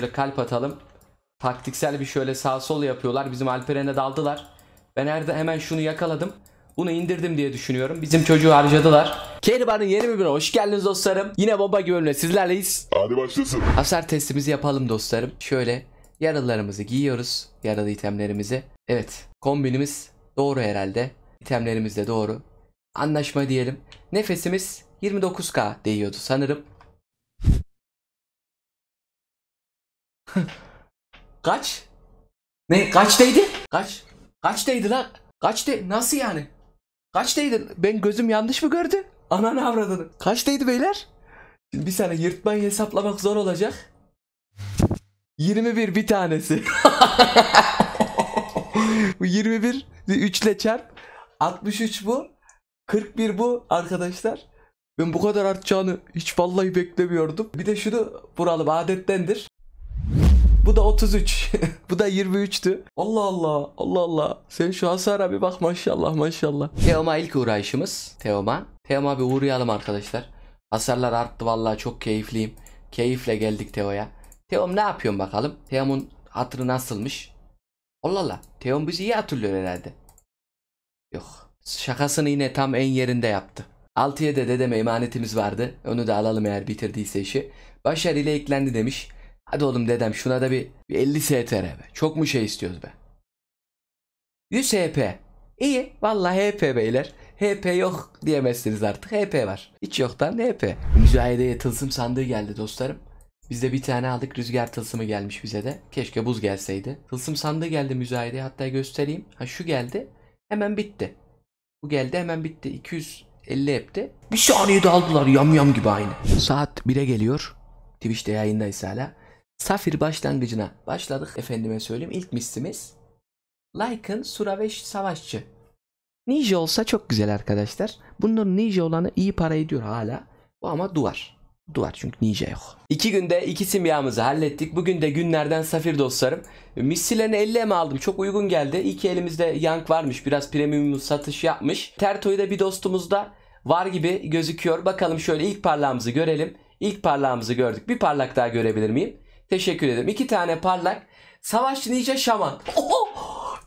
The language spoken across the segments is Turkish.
Şöyle kalp atalım. Taktiksel bir şöyle sağ sol yapıyorlar. Bizim Alperen'e daldılar. Ben nerede hemen şunu yakaladım. Bunu indirdim diye düşünüyorum. Bizim çocuğu harcadılar. Keriban'ın yeni bölümüne hoş geldiniz dostlarım. Yine bomba gibi sizlerleyiz. Hadi başlasın. Hasar testimizi yapalım dostlarım. Şöyle yaralılarımızı giyiyoruz. Yaralı itemlerimizi. Evet kombinimiz doğru herhalde. İtemlerimiz de doğru. Anlaşma diyelim. Nefesimiz 29k değiyordu sanırım. kaç? Ne kaçtaydı? Kaç? Kaçtaydı lan? Kaçtı? Nasıl yani? Kaçtaydı? Ben gözüm yanlış mı gördü? Ananı avradını. Kaçtaydı beyler? bir sene yırtmayı hesaplamak zor olacak. 21 bir tanesi. bu 21 3 ile çarp. 63 bu. 41 bu arkadaşlar. Ben bu kadar artacağını hiç vallahi beklemiyordum. Bir de şunu vuralım adettendir. Bu da 33. Bu da 23'tü. Allah Allah. Allah Allah. Sen şu Hasar abi bak maşallah maşallah. Teoma ilk uğrayışımız. Teoma. Teoma bir uğrayalım arkadaşlar. Hasarlar arttı vallahi çok keyifliyim. Keyifle geldik Teo'ya. Teom ne yapıyorsun bakalım? Teom'un hatırı nasılmış? Allah Allah. Teom bizi iyi hatırlıyor herhalde. Yok. Şakasını yine tam en yerinde yaptı. 6'ya da dedeme emanetimiz vardı. Onu da alalım eğer bitirdiyse işi. Başarıyla eklendi demiş. Hadi oğlum dedem şuna da bir, bir 50 STR be. Çok mu şey istiyoruz be? 100 HP. İyi. Vallahi HP beyler. HP yok diyemezsiniz artık. HP var. Hiç yoktan HP. Müzayedeye tılsım sandığı geldi dostlarım. Biz de bir tane aldık. Rüzgar tılsımı gelmiş bize de. Keşke buz gelseydi. Tılsım sandığı geldi müzayedeye. Hatta göstereyim. Ha şu geldi. Hemen bitti. Bu geldi hemen bitti. 250 hepti. Bir saniyede aldılar yam yam gibi aynı. Saat 1'e geliyor. Twitch'te yayındayız hala. Safir başlangıcına başladık efendime söyleyeyim. ilk misimiz Lycan, Suraveş Savaşçı. Ninja olsa çok güzel arkadaşlar. Bunların ninja olanı iyi para ediyor hala. Bu ama duvar. Duvar çünkü ninja yok. İki günde iki simyamızı hallettik. Bugün de günlerden safir dostlarım. Missilerini 50 mi aldım? Çok uygun geldi. İki elimizde yank varmış. Biraz premium satış yapmış. tertoyda bir dostumuz da var gibi gözüküyor. Bakalım şöyle ilk parlağımızı görelim. İlk parlağımızı gördük. Bir parlak daha görebilir miyim? Teşekkür ederim. İki tane parlak. Savaş Ninja Şaman. Oho!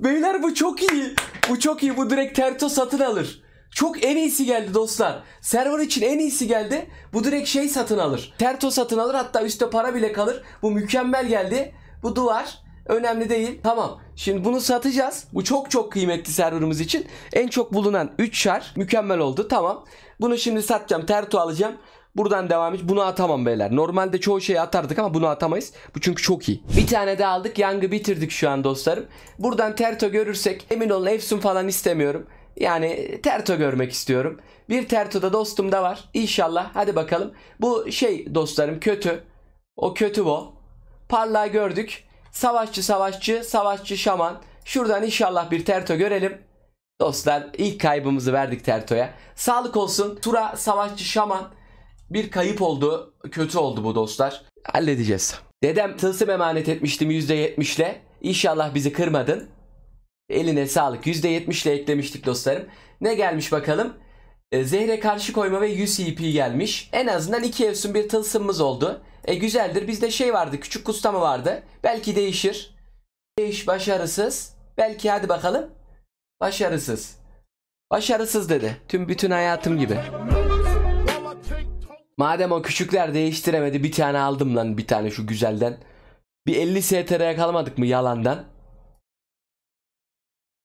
Beyler bu çok iyi. Bu çok iyi. Bu direkt Terto satın alır. Çok en iyisi geldi dostlar. Server için en iyisi geldi. Bu direkt şey satın alır. Terto satın alır. Hatta üstte para bile kalır. Bu mükemmel geldi. Bu duvar. Önemli değil. Tamam. Şimdi bunu satacağız. Bu çok çok kıymetli serverımız için. En çok bulunan 3 şar. Mükemmel oldu. Tamam. Bunu şimdi satacağım. Terto alacağım. Buradan devam et. Bunu atamam beyler. Normalde çoğu şeyi atardık ama bunu atamayız. Bu çünkü çok iyi. Bir tane de aldık. Yang'ı bitirdik şu an dostlarım. Buradan Terto görürsek emin olun Efsun falan istemiyorum. Yani Terto görmek istiyorum. Bir Terto da dostum da var. İnşallah. Hadi bakalım. Bu şey dostlarım kötü. O kötü bu. Parla gördük. Savaşçı savaşçı savaşçı şaman. Şuradan inşallah bir Terto görelim. Dostlar ilk kaybımızı verdik Terto'ya. Sağlık olsun. Tura savaşçı şaman bir kayıp oldu. Kötü oldu bu dostlar. Halledeceğiz. Dedem tılsım emanet etmiştim %70'le. İnşallah bizi kırmadın. Eline sağlık. %70'le eklemiştik dostlarım. Ne gelmiş bakalım? E, zehre karşı koyma ve 100 CP gelmiş. En azından iki evsun bir tılsımımız oldu. E güzeldir. Bizde şey vardı. Küçük kustama vardı. Belki değişir. Değiş başarısız. Belki hadi bakalım. Başarısız. Başarısız dedi. Tüm bütün hayatım gibi. Madem o küçükler değiştiremedi bir tane aldım lan bir tane şu güzelden. Bir 50 STR'ye kalmadık mı yalandan?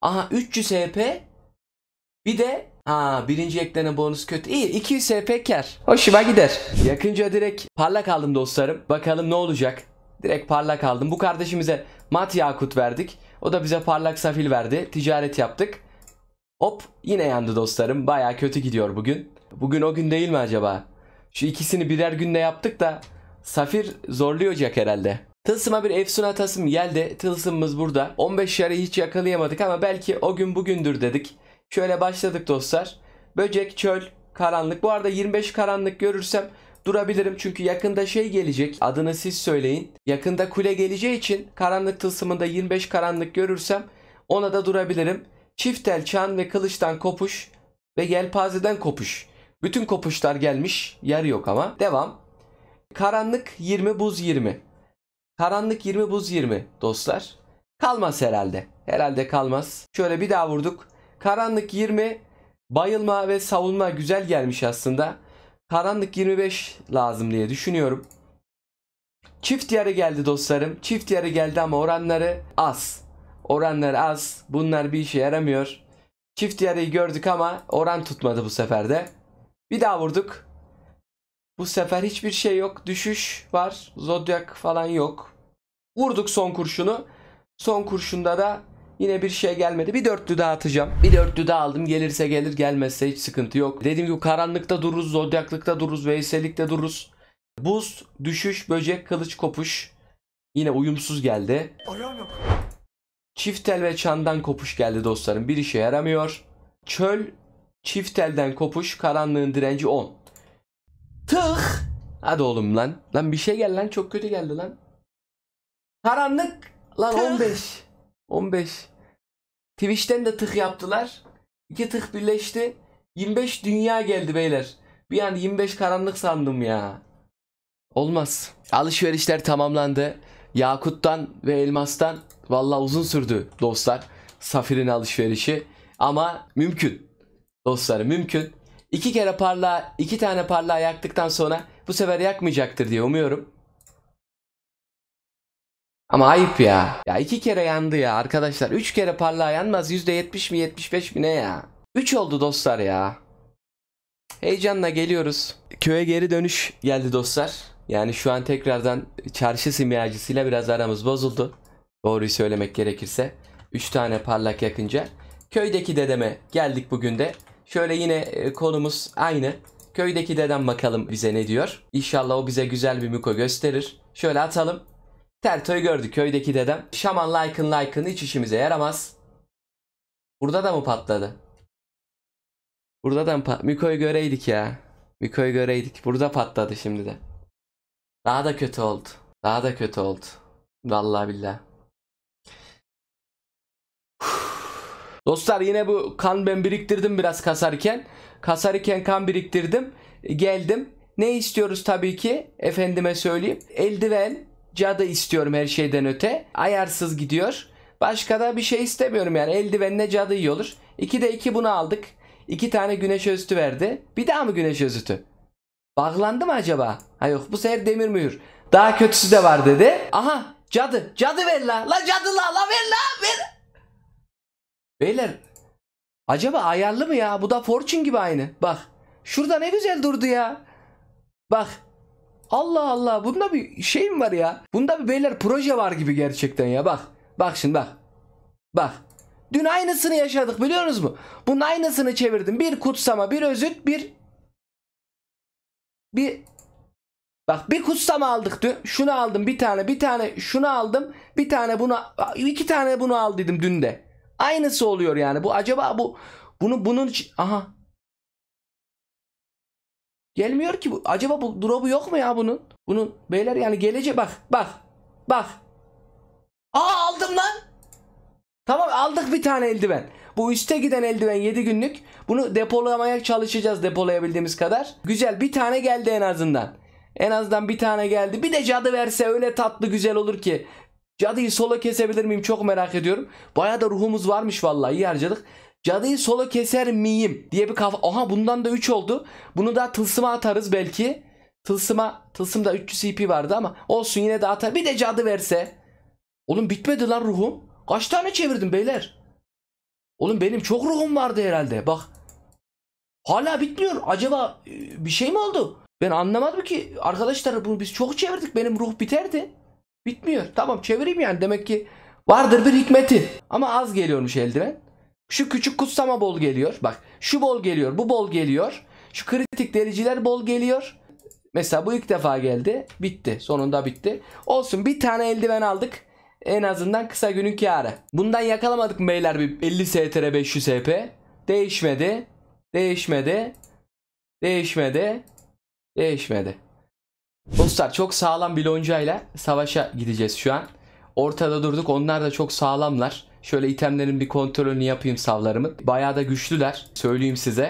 Aha 300 HP. Bir de ha birinci eklenen bonus kötü. İyi 200 HP kar. Hoşuma gider. Yakınca direkt parlak aldım dostlarım. Bakalım ne olacak. Direkt parlak aldım. Bu kardeşimize mat yakut verdik. O da bize parlak safil verdi. Ticaret yaptık. Hop yine yandı dostlarım. Baya kötü gidiyor bugün. Bugün o gün değil mi acaba? Şu ikisini birer günde yaptık da Safir zorlayacak herhalde. Tılsım'a bir efsun atasım geldi. Tılsımımız burada. 15 yarı hiç yakalayamadık ama belki o gün bugündür dedik. Şöyle başladık dostlar. Böcek, çöl, karanlık. Bu arada 25 karanlık görürsem durabilirim. Çünkü yakında şey gelecek. Adını siz söyleyin. Yakında kule geleceği için karanlık tılsımında 25 karanlık görürsem ona da durabilirim. Çiftel, çan ve kılıçtan kopuş ve yelpazeden kopuş. Bütün kopuşlar gelmiş. Yer yok ama. Devam. Karanlık 20 buz 20. Karanlık 20 buz 20 dostlar. Kalmaz herhalde. Herhalde kalmaz. Şöyle bir daha vurduk. Karanlık 20 bayılma ve savunma güzel gelmiş aslında. Karanlık 25 lazım diye düşünüyorum. Çift yarı geldi dostlarım. Çift yarı geldi ama oranları az. Oranlar az. Bunlar bir işe yaramıyor. Çift yarıyı gördük ama oran tutmadı bu sefer de. Bir daha vurduk. Bu sefer hiçbir şey yok. Düşüş var. Zodyak falan yok. Vurduk son kurşunu. Son kurşunda da Yine bir şey gelmedi. Bir dörtlü daha atacağım. Bir dörtlü daha aldım. Gelirse gelir gelmezse hiç sıkıntı yok. Dediğim gibi karanlıkta dururuz. Zodyaklıkta dururuz. veysellikte dururuz. Buz, düşüş, böcek, kılıç, kopuş. Yine uyumsuz geldi. Alam Çiftel ve çandan kopuş geldi dostlarım. Bir işe yaramıyor. Çöl Çift elden kopuş karanlığın direnci 10. Tıh. Hadi oğlum lan. Lan bir şey gel lan çok kötü geldi lan. Karanlık. Lan tıh. 15. 15. Twitch'ten de tık yaptılar. İki tık birleşti. 25 dünya geldi beyler. Bir an 25 karanlık sandım ya. Olmaz. Alışverişler tamamlandı. Yakut'tan ve Elmas'tan valla uzun sürdü dostlar. Safir'in alışverişi ama mümkün. Dostlar mümkün. İki kere parla, iki tane parla yaktıktan sonra bu sefer yakmayacaktır diye umuyorum. Ama ayıp ya. Ya iki kere yandı ya arkadaşlar. Üç kere parla yanmaz. Yüzde yetmiş mi yetmiş beş mi ne ya? Üç oldu dostlar ya. Heyecanla geliyoruz. Köye geri dönüş geldi dostlar. Yani şu an tekrardan çarşı simyacısıyla biraz aramız bozuldu. Doğruyu söylemek gerekirse. Üç tane parlak yakınca. Köydeki dedeme geldik bugün de. Şöyle yine e, konumuz aynı. Köydeki deden bakalım bize ne diyor. İnşallah o bize güzel bir müko gösterir. Şöyle atalım. Terto'yu gördü köydeki dedem. Şaman like'ın like'ın hiç işimize yaramaz. Burada da mı patladı? Burada da mı patladı? Miko'yu göreydik ya. Miko'yu göreydik. Burada patladı şimdi de. Daha da kötü oldu. Daha da kötü oldu. Vallahi billahi. Dostlar yine bu kan ben biriktirdim biraz kasarken. Kasarken kan biriktirdim. Geldim. Ne istiyoruz tabii ki? Efendime söyleyeyim. Eldiven, cadı istiyorum her şeyden öte. Ayarsız gidiyor. Başka da bir şey istemiyorum yani. Eldivenle cadı iyi olur. de iki bunu aldık. 2 tane güneş özütü verdi. Bir daha mı güneş özütü? Bağlandı mı acaba? Ha yok bu sefer demir mühür. Daha kötüsü de var dedi. Aha cadı. Cadı ver la. La cadı la. La ver la. Ver. Beyler acaba ayarlı mı ya? Bu da Fortune gibi aynı. Bak şurada ne güzel durdu ya. Bak Allah Allah bunda bir şey mi var ya? Bunda bir beyler proje var gibi gerçekten ya bak. Bak şimdi bak. Bak. Dün aynısını yaşadık biliyorsunuz mu? Bunun aynısını çevirdim. Bir kutsama, bir özüt, bir bir Bak bir kutsama aldık dün. Şunu aldım bir tane, bir tane şunu aldım. Bir tane bunu, iki tane bunu aldıydım dün de. Aynısı oluyor yani. Bu acaba bu bunu bunun için aha Gelmiyor ki bu. Acaba bu drop'u yok mu ya bunun? Bunun beyler yani gelecek bak bak bak. Aa aldım lan. Tamam aldık bir tane eldiven. Bu üste giden eldiven 7 günlük. Bunu depolamaya çalışacağız depolayabildiğimiz kadar. Güzel bir tane geldi en azından. En azından bir tane geldi. Bir de cadı verse öyle tatlı güzel olur ki. Cadıyı sola kesebilir miyim çok merak ediyorum. Baya da ruhumuz varmış vallahi iyi harcadık. Cadıyı sola keser miyim diye bir kafa. Aha bundan da 3 oldu. Bunu da tılsıma atarız belki. Tılsıma, tılsımda 300 CP vardı ama olsun yine de atar. Bir de cadı verse. Oğlum bitmedi lan ruhum. Kaç tane çevirdim beyler? Oğlum benim çok ruhum vardı herhalde. Bak. Hala bitmiyor. Acaba e, bir şey mi oldu? Ben anlamadım ki. Arkadaşlar bunu biz çok çevirdik. Benim ruh biterdi. Bitmiyor. Tamam çevireyim yani demek ki vardır bir hikmeti. Ama az geliyormuş eldiven. Şu küçük kutsama bol geliyor. Bak şu bol geliyor bu bol geliyor. Şu kritik dereceler bol geliyor. Mesela bu ilk defa geldi. Bitti. Sonunda bitti. Olsun bir tane eldiven aldık. En azından kısa günün kârı. Bundan yakalamadık mı beyler bir 50 STR 500 SP. Değişmedi. Değişmedi. Değişmedi. Değişmedi. Dostlar çok sağlam bir loncayla savaşa gideceğiz şu an. Ortada durduk. Onlar da çok sağlamlar. Şöyle itemlerin bir kontrolünü yapayım savlarımın. Bayağı da güçlüler. Söyleyeyim size.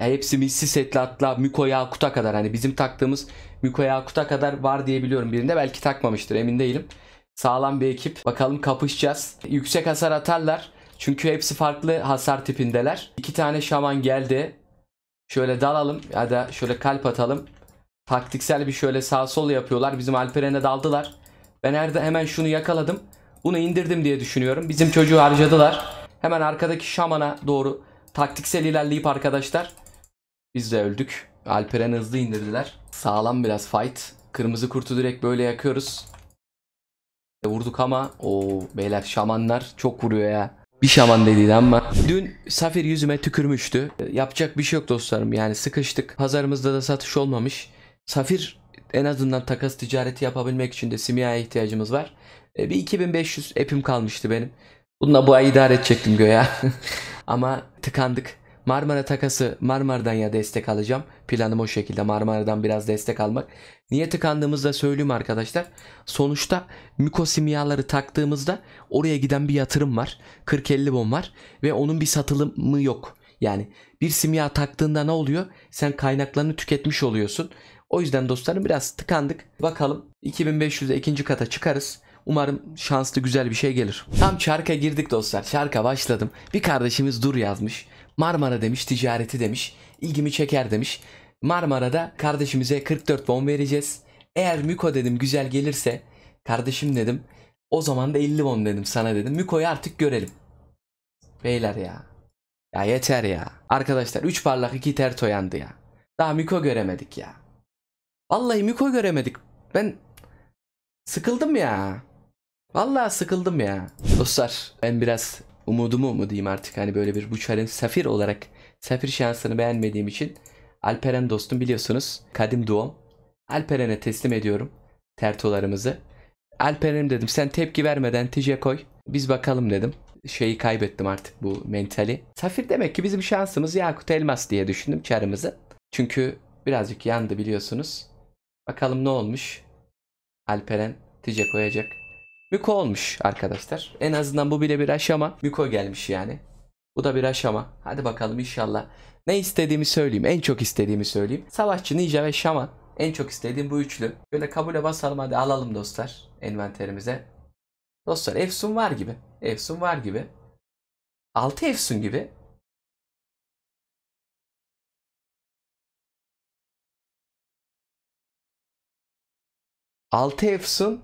Ya hepsi Missi Setli Atla, Miko Yakut'a kadar. Hani bizim taktığımız Miko Yakut'a kadar var diye biliyorum birinde. Belki takmamıştır emin değilim. Sağlam bir ekip. Bakalım kapışacağız. Yüksek hasar atarlar. Çünkü hepsi farklı hasar tipindeler. İki tane şaman geldi. Şöyle dalalım ya da şöyle kalp atalım. Taktiksel bir şöyle sağ sol yapıyorlar. Bizim Alperen'e daldılar. Ben Erda hemen şunu yakaladım. Bunu indirdim diye düşünüyorum. Bizim çocuğu harcadılar. Hemen arkadaki şamana doğru taktiksel ilerleyip arkadaşlar biz de öldük. Alperen hızlı indirdiler. Sağlam biraz fight. Kırmızı kurtu direkt böyle yakıyoruz. E, vurduk ama o beyler şamanlar çok vuruyor ya. Bir şaman dediydi ama. Dün Safir yüzüme tükürmüştü. E, yapacak bir şey yok dostlarım yani sıkıştık. Pazarımızda da satış olmamış. Safir en azından takas ticareti yapabilmek için de simyaya ihtiyacımız var. E, bir 2500 epim kalmıştı benim. Bununla bu ay idare edecektim göya. Ama tıkandık. Marmara takası Marmara'dan ya destek alacağım. Planım o şekilde Marmara'dan biraz destek almak. Niye tıkandığımızda söyleyeyim arkadaşlar. Sonuçta mikosimyaları taktığımızda oraya giden bir yatırım var. 40-50 bon var ve onun bir satılımı yok. Yani bir simya taktığında ne oluyor? Sen kaynaklarını tüketmiş oluyorsun o yüzden dostlarım biraz tıkandık. Bakalım 2500'e ikinci kata çıkarız. Umarım şanslı güzel bir şey gelir. Tam çarka girdik dostlar. Şarka başladım. Bir kardeşimiz dur yazmış. Marmara demiş ticareti demiş. İlgimi çeker demiş. Marmara'da kardeşimize 44 bon vereceğiz. Eğer Miko dedim güzel gelirse kardeşim dedim. O zaman da 50 bon dedim sana dedim. Miko'yu artık görelim. Beyler ya. Ya yeter ya. Arkadaşlar 3 parlak 2 ter toyandı ya. Daha Miko göremedik ya. Vallahi Miko göremedik. Ben sıkıldım ya. Vallahi sıkıldım ya. Dostlar ben biraz umudumu mu diyeyim artık hani böyle bir bu çarın safir olarak sefir şansını beğenmediğim için Alperen dostum biliyorsunuz kadim duom. Alperen'e teslim ediyorum tertolarımızı. Alperen'im dedim sen tepki vermeden tije koy. Biz bakalım dedim. Şeyi kaybettim artık bu mentali. Safir demek ki bizim şansımız Yakut Elmas diye düşündüm çarımızı. Çünkü birazcık yandı biliyorsunuz. Bakalım ne olmuş? Alperen Tice koyacak. Miko olmuş arkadaşlar. En azından bu bile bir aşama. Miko gelmiş yani. Bu da bir aşama. Hadi bakalım inşallah. Ne istediğimi söyleyeyim. En çok istediğimi söyleyeyim. Savaşçı, Ninja ve Şaman. En çok istediğim bu üçlü. Böyle kabule basalım hadi alalım dostlar envanterimize. Dostlar Efsun var gibi. Efsun var gibi. 6 Efsun gibi. Altı Efsun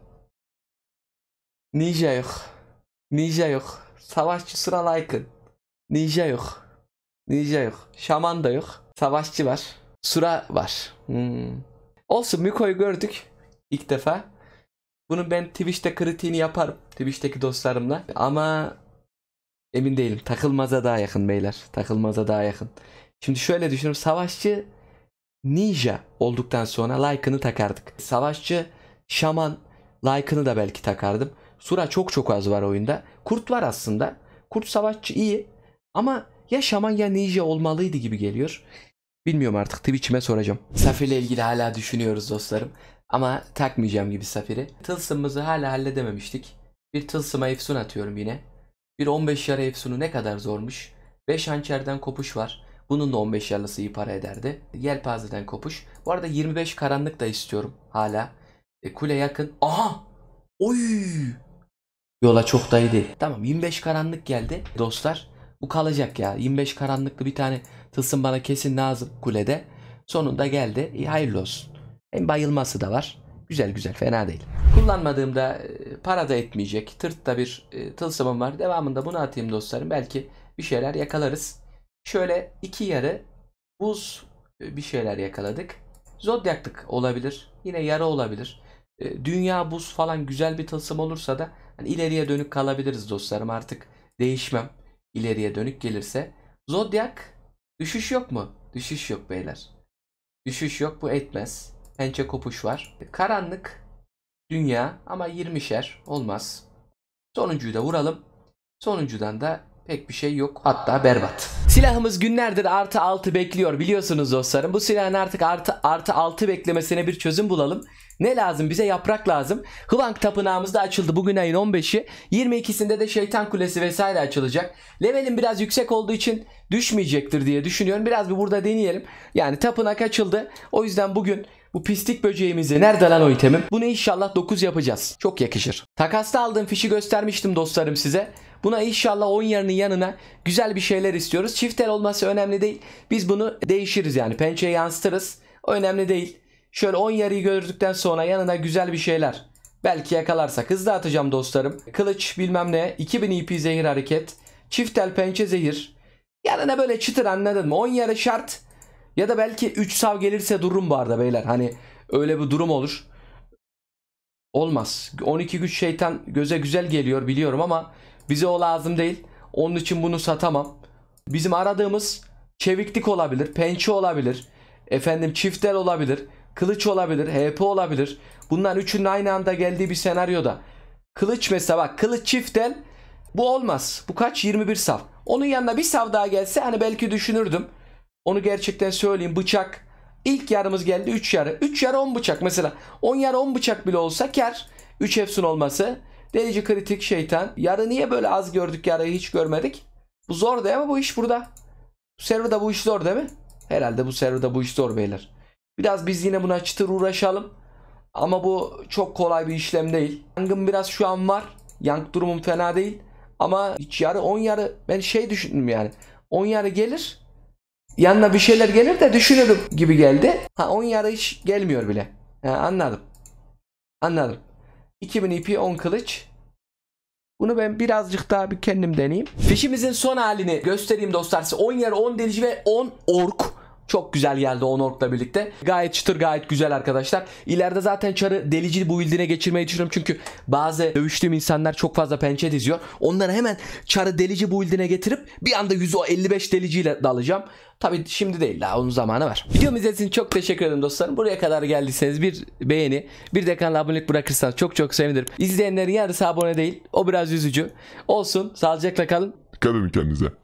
Ninja yok. Ninja yok. Savaşçı sıra Lycan. Ninja yok. Ninja yok. Şaman da yok. Savaşçı var. Sura var. Hmm. Olsun Miko'yu gördük ilk defa. Bunu ben Twitch'te kritiğini yaparım. Twitch'teki dostlarımla. Ama emin değilim. Takılmaza daha yakın beyler. Takılmaza daha yakın. Şimdi şöyle düşünüyorum. Savaşçı ninja olduktan sonra like'ını takardık. Savaşçı Şaman like'ını da belki takardım. Sura çok çok az var oyunda. Kurt var aslında. Kurt savaşçı iyi. Ama ya şaman ya ninja olmalıydı gibi geliyor. Bilmiyorum artık Twitch'ime soracağım. Safir ile ilgili hala düşünüyoruz dostlarım. Ama takmayacağım gibi Safir'i. Tılsımımızı hala halledememiştik. Bir tılsıma efsun atıyorum yine. Bir 15 yarı efsunu ne kadar zormuş. 5 hançerden kopuş var. Bunun da 15 yarlısı iyi para ederdi. Yelpazeden kopuş. Bu arada 25 karanlık da istiyorum hala. E kule yakın. Aha! Oy! Yola çok da değil. Tamam 25 karanlık geldi dostlar. Bu kalacak ya. 25 karanlıklı bir tane tılsım bana kesin lazım kulede. Sonunda geldi. E, hayırlı olsun. Hem bayılması da var. Güzel güzel fena değil. Kullanmadığımda e, para da etmeyecek. Tırt da bir e, tılsımım var. Devamında bunu atayım dostlarım. Belki bir şeyler yakalarız. Şöyle iki yarı buz e, bir şeyler yakaladık. Zodyaklık olabilir. Yine yara olabilir. Ee, dünya buz falan güzel bir tasım olursa da hani ileriye dönük kalabiliriz dostlarım artık değişmem ileriye dönük gelirse. Zodyak düşüş yok mu? Düşüş yok beyler. Düşüş yok bu etmez. Pençe kopuş var. Karanlık dünya ama 20'şer olmaz. Sonuncuyu da vuralım. Sonuncudan da pek bir şey yok. Hatta berbat. Silahımız günlerdir artı 6 bekliyor biliyorsunuz dostlarım. Bu silahın artık artı, artı 6 beklemesine bir çözüm bulalım. Ne lazım? Bize yaprak lazım. Hıvank tapınağımız da açıldı bugün ayın 15'i. 22'sinde de şeytan kulesi vesaire açılacak. Levelin biraz yüksek olduğu için düşmeyecektir diye düşünüyorum. Biraz bir burada deneyelim. Yani tapınak açıldı. O yüzden bugün bu pislik böceğimizi nerede lan o itemim? Bunu inşallah 9 yapacağız. Çok yakışır. Takasta aldığım fişi göstermiştim dostlarım size. Buna inşallah 10 yarının yanına güzel bir şeyler istiyoruz. Çift tel olması önemli değil. Biz bunu değişiriz yani pençeye yansıtırız. önemli değil. Şöyle 10 yarıyı gördükten sonra yanına güzel bir şeyler. Belki yakalarsak hızlı atacağım dostlarım. Kılıç bilmem ne 2000 IP e zehir hareket. Çift tel pençe zehir. Yanına böyle çıtır anladın mı? 10 yarı şart. Ya da belki 3 sav gelirse durum bu arada beyler. Hani öyle bir durum olur. Olmaz. 12 güç şeytan göze güzel geliyor biliyorum ama bize o lazım değil. Onun için bunu satamam. Bizim aradığımız çeviklik olabilir, pençe olabilir, efendim çiftel olabilir, kılıç olabilir, HP olabilir. Bunların üçünün aynı anda geldiği bir senaryoda. Kılıç mesela bak kılıç çiftel bu olmaz. Bu kaç? 21 sav. Onun yanına bir sav daha gelse hani belki düşünürdüm. Onu gerçekten söyleyeyim bıçak. ilk yarımız geldi 3 yarı. 3 yarı 10 bıçak mesela. 10 yarı 10 bıçak bile olsa kar. 3 efsun olması. Delici kritik şeytan. Yarı niye böyle az gördük yarı hiç görmedik? Bu zor değil mi bu iş burada? Bu serverda bu iş zor değil mi? Herhalde bu serverda bu iş zor beyler. Biraz biz yine buna çıtır uğraşalım. Ama bu çok kolay bir işlem değil. Yangın biraz şu an var. Yank durumum fena değil. Ama hiç yarı 10 yarı ben şey düşündüm yani. 10 yarı gelir. Yanına bir şeyler gelir de düşünürüm gibi geldi. Ha 10 yarı hiç gelmiyor bile. Ha, anladım. Anladım. 2000 EP 10 kılıç. Bunu ben birazcık daha bir kendim deneyeyim. Fişimizin son halini göstereyim dostlar. 10 yer 10 delici ve 10 ork. Çok güzel geldi 10 orkla birlikte. Gayet çıtır gayet güzel arkadaşlar. İleride zaten çarı delici bu build'ine geçirmeyi düşünüyorum. Çünkü bazı dövüştüğüm insanlar çok fazla pençe diziyor. Onları hemen çarı delici bu build'ine getirip bir anda 155 deliciyle dalacağım. Tabi şimdi değil daha onun zamanı var. Videomu izlediğiniz için çok teşekkür ederim dostlarım. Buraya kadar geldiyseniz bir beğeni bir de kanala abonelik bırakırsanız çok çok sevinirim. İzleyenlerin yarısı abone değil. O biraz yüzücü Olsun sağlıcakla kalın. Dikkat edin kendinize.